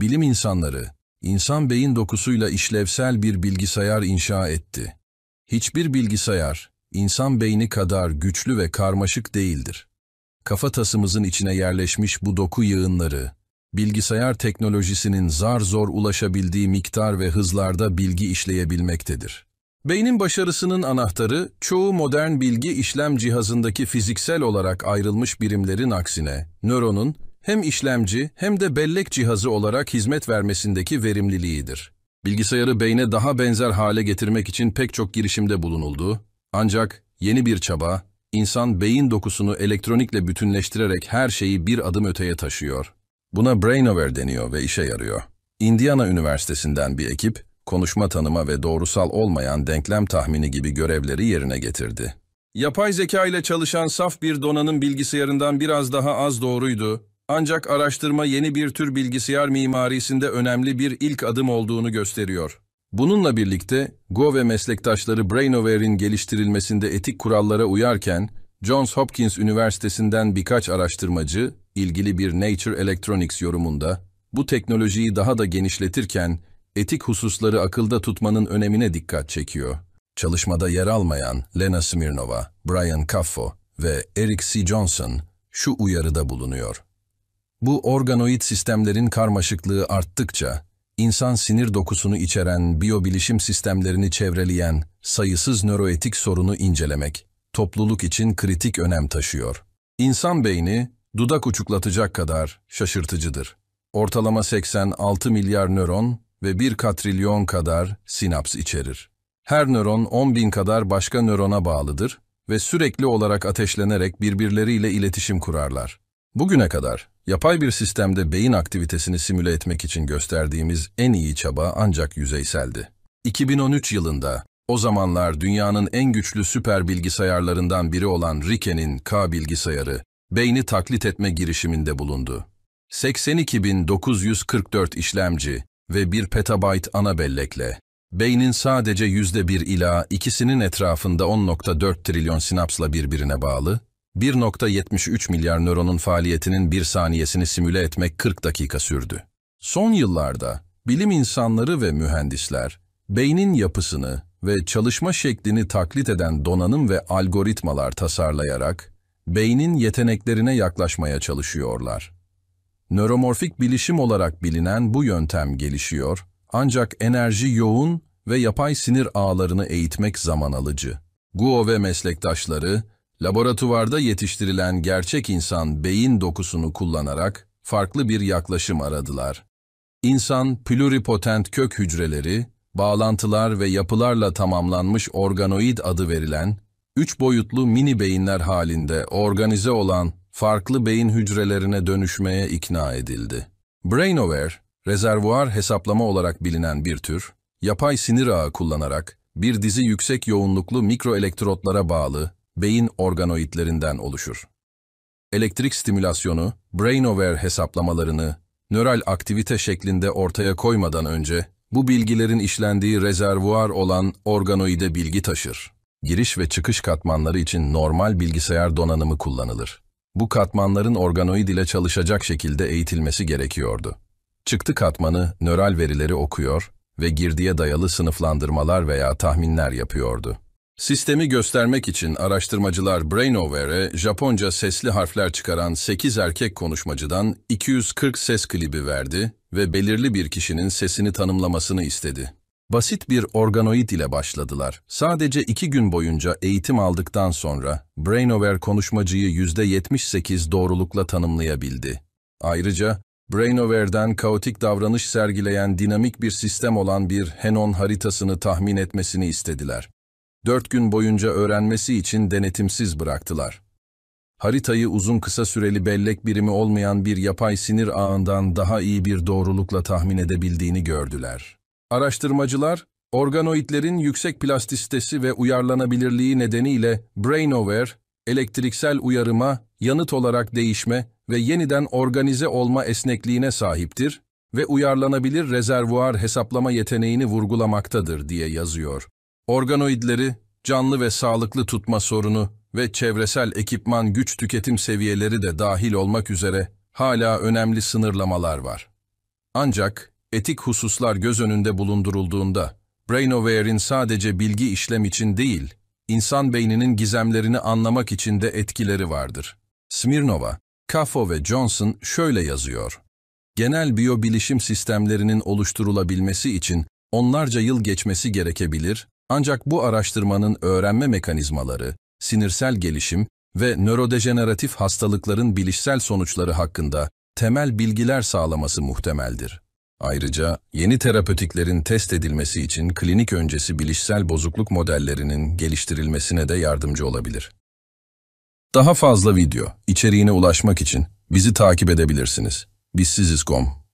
Bilim insanları, insan beyin dokusuyla işlevsel bir bilgisayar inşa etti. Hiçbir bilgisayar, insan beyni kadar güçlü ve karmaşık değildir. Kafatasımızın içine yerleşmiş bu doku yığınları, bilgisayar teknolojisinin zar zor ulaşabildiği miktar ve hızlarda bilgi işleyebilmektedir. Beynin başarısının anahtarı, çoğu modern bilgi işlem cihazındaki fiziksel olarak ayrılmış birimlerin aksine, nöronun, hem işlemci hem de bellek cihazı olarak hizmet vermesindeki verimliliğidir. Bilgisayarı beyne daha benzer hale getirmek için pek çok girişimde bulunuldu. Ancak yeni bir çaba, insan beyin dokusunu elektronikle bütünleştirerek her şeyi bir adım öteye taşıyor. Buna BrainAware deniyor ve işe yarıyor. Indiana Üniversitesi'nden bir ekip, konuşma tanıma ve doğrusal olmayan denklem tahmini gibi görevleri yerine getirdi. Yapay zeka ile çalışan saf bir donanım bilgisayarından biraz daha az doğruydu ancak araştırma yeni bir tür bilgisayar mimarisinde önemli bir ilk adım olduğunu gösteriyor. Bununla birlikte Go ve meslektaşları BrainAware'in geliştirilmesinde etik kurallara uyarken, Johns Hopkins Üniversitesi'nden birkaç araştırmacı, ilgili bir Nature Electronics yorumunda, bu teknolojiyi daha da genişletirken, etik hususları akılda tutmanın önemine dikkat çekiyor. Çalışmada yer almayan Lena Smirnova, Brian Caffo ve Eric C. Johnson şu uyarıda bulunuyor. Bu organoid sistemlerin karmaşıklığı arttıkça, insan sinir dokusunu içeren biyobilişim sistemlerini çevreleyen sayısız nöroetik sorunu incelemek, topluluk için kritik önem taşıyor. İnsan beyni, dudak uçuklatacak kadar şaşırtıcıdır. Ortalama 86 milyar nöron ve 1 katrilyon kadar sinaps içerir. Her nöron 10 bin kadar başka nörona bağlıdır ve sürekli olarak ateşlenerek birbirleriyle iletişim kurarlar. Bugüne kadar Yapay bir sistemde beyin aktivitesini simüle etmek için gösterdiğimiz en iyi çaba ancak yüzeyseldi. 2013 yılında, o zamanlar dünyanın en güçlü süper bilgisayarlarından biri olan Rike'nin K bilgisayarı, beyni taklit etme girişiminde bulundu. 82.944 işlemci ve 1 petabyte ana bellekle, beynin sadece %1 ila ikisinin etrafında 10.4 trilyon sinapsla birbirine bağlı, 1.73 milyar nöronun faaliyetinin bir saniyesini simüle etmek 40 dakika sürdü. Son yıllarda bilim insanları ve mühendisler beynin yapısını ve çalışma şeklini taklit eden donanım ve algoritmalar tasarlayarak beynin yeteneklerine yaklaşmaya çalışıyorlar. Nöromorfik bilişim olarak bilinen bu yöntem gelişiyor ancak enerji yoğun ve yapay sinir ağlarını eğitmek zaman alıcı. Guo ve meslektaşları Laboratuvarda yetiştirilen gerçek insan beyin dokusunu kullanarak farklı bir yaklaşım aradılar. İnsan pluripotent kök hücreleri, bağlantılar ve yapılarla tamamlanmış organoid adı verilen, üç boyutlu mini beyinler halinde organize olan farklı beyin hücrelerine dönüşmeye ikna edildi. BrainAware, rezervuar hesaplama olarak bilinen bir tür, yapay sinir ağı kullanarak bir dizi yüksek yoğunluklu mikroelektrotlara bağlı beyin organoidlerinden oluşur. Elektrik stimülasyonu, BrainOver hesaplamalarını, nöral aktivite şeklinde ortaya koymadan önce, bu bilgilerin işlendiği rezervuar olan organoide bilgi taşır. Giriş ve çıkış katmanları için normal bilgisayar donanımı kullanılır. Bu katmanların organoid ile çalışacak şekilde eğitilmesi gerekiyordu. Çıktı katmanı nöral verileri okuyor ve girdiye dayalı sınıflandırmalar veya tahminler yapıyordu. Sistemi göstermek için araştırmacılar BrainAware'e Japonca sesli harfler çıkaran 8 erkek konuşmacıdan 240 ses klibi verdi ve belirli bir kişinin sesini tanımlamasını istedi. Basit bir organoid ile başladılar. Sadece iki gün boyunca eğitim aldıktan sonra BrainAware konuşmacıyı %78 doğrulukla tanımlayabildi. Ayrıca BrainAware'den kaotik davranış sergileyen dinamik bir sistem olan bir Henon haritasını tahmin etmesini istediler dört gün boyunca öğrenmesi için denetimsiz bıraktılar. Haritayı uzun kısa süreli bellek birimi olmayan bir yapay sinir ağından daha iyi bir doğrulukla tahmin edebildiğini gördüler. Araştırmacılar, organoidlerin yüksek plastisitesi ve uyarlanabilirliği nedeniyle brainaware, elektriksel uyarıma, yanıt olarak değişme ve yeniden organize olma esnekliğine sahiptir ve uyarlanabilir rezervuar hesaplama yeteneğini vurgulamaktadır diye yazıyor. Organoidleri canlı ve sağlıklı tutma sorunu ve çevresel ekipman güç tüketim seviyeleri de dahil olmak üzere hala önemli sınırlamalar var. Ancak etik hususlar göz önünde bulundurulduğunda BrainAware'in sadece bilgi işlem için değil, insan beyninin gizemlerini anlamak için de etkileri vardır. Smirnova, Kaffo ve Johnson şöyle yazıyor. Genel biyobilişim sistemlerinin oluşturulabilmesi için onlarca yıl geçmesi gerekebilir ancak bu araştırmanın öğrenme mekanizmaları, sinirsel gelişim ve nörodejeneratif hastalıkların bilişsel sonuçları hakkında temel bilgiler sağlaması muhtemeldir. Ayrıca yeni terapötiklerin test edilmesi için klinik öncesi bilişsel bozukluk modellerinin geliştirilmesine de yardımcı olabilir. Daha fazla video, içeriğine ulaşmak için bizi takip edebilirsiniz. Bizsiziz.com